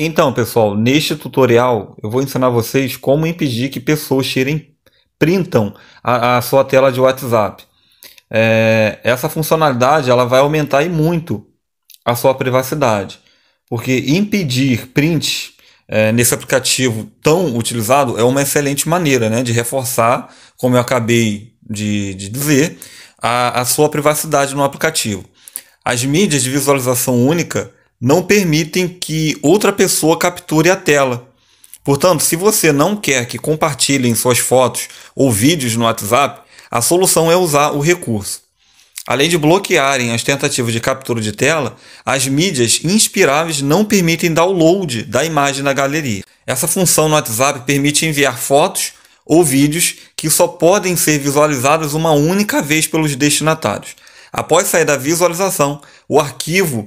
Então, pessoal, neste tutorial eu vou ensinar vocês como impedir que pessoas tirem, printam a, a sua tela de WhatsApp. É, essa funcionalidade ela vai aumentar e muito a sua privacidade, porque impedir print é, nesse aplicativo tão utilizado é uma excelente maneira né, de reforçar, como eu acabei de, de dizer, a, a sua privacidade no aplicativo. As mídias de visualização única não permitem que outra pessoa capture a tela. Portanto, se você não quer que compartilhem suas fotos ou vídeos no WhatsApp, a solução é usar o recurso. Além de bloquearem as tentativas de captura de tela, as mídias inspiráveis não permitem download da imagem na galeria. Essa função no WhatsApp permite enviar fotos ou vídeos que só podem ser visualizados uma única vez pelos destinatários. Após sair da visualização, o arquivo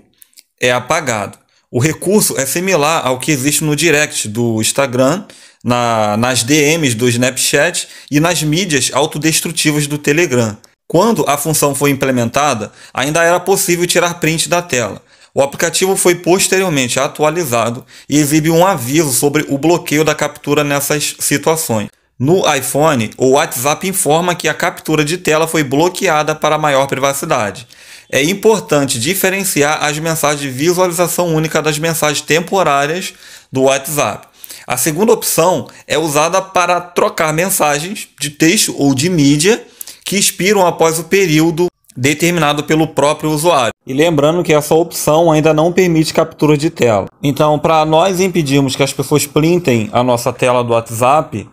é apagado. O recurso é similar ao que existe no direct do Instagram, na, nas DMs do Snapchat e nas mídias autodestrutivas do Telegram. Quando a função foi implementada, ainda era possível tirar print da tela. O aplicativo foi posteriormente atualizado e exibe um aviso sobre o bloqueio da captura nessas situações. No iPhone, o WhatsApp informa que a captura de tela foi bloqueada para maior privacidade. É importante diferenciar as mensagens de visualização única das mensagens temporárias do WhatsApp. A segunda opção é usada para trocar mensagens de texto ou de mídia que expiram após o período determinado pelo próprio usuário. E lembrando que essa opção ainda não permite captura de tela. Então, para nós impedirmos que as pessoas printem a nossa tela do WhatsApp,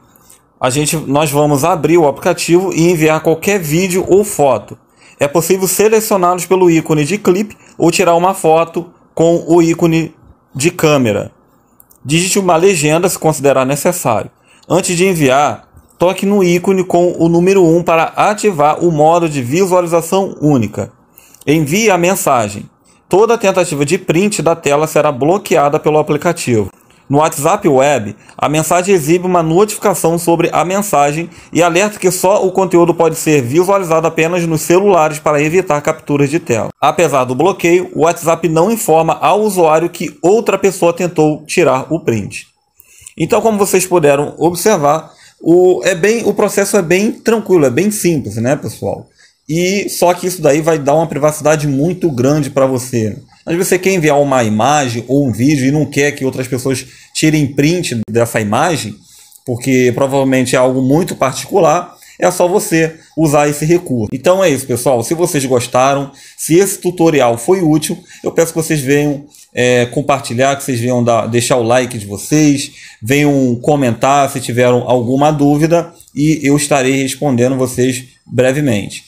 a gente, nós vamos abrir o aplicativo e enviar qualquer vídeo ou foto. É possível selecioná-los pelo ícone de clipe ou tirar uma foto com o ícone de câmera. Digite uma legenda se considerar necessário. Antes de enviar, toque no ícone com o número 1 para ativar o modo de visualização única. Envie a mensagem. Toda tentativa de print da tela será bloqueada pelo aplicativo. No WhatsApp Web, a mensagem exibe uma notificação sobre a mensagem e alerta que só o conteúdo pode ser visualizado apenas nos celulares para evitar capturas de tela. Apesar do bloqueio, o WhatsApp não informa ao usuário que outra pessoa tentou tirar o print. Então, como vocês puderam observar, o, é bem, o processo é bem tranquilo, é bem simples, né, pessoal? E só que isso daí vai dar uma privacidade muito grande para você. Mas você quer enviar uma imagem ou um vídeo e não quer que outras pessoas tirem print dessa imagem, porque provavelmente é algo muito particular, é só você usar esse recurso. Então é isso, pessoal. Se vocês gostaram, se esse tutorial foi útil, eu peço que vocês venham é, compartilhar, que vocês venham dar, deixar o like de vocês, venham comentar se tiveram alguma dúvida e eu estarei respondendo vocês brevemente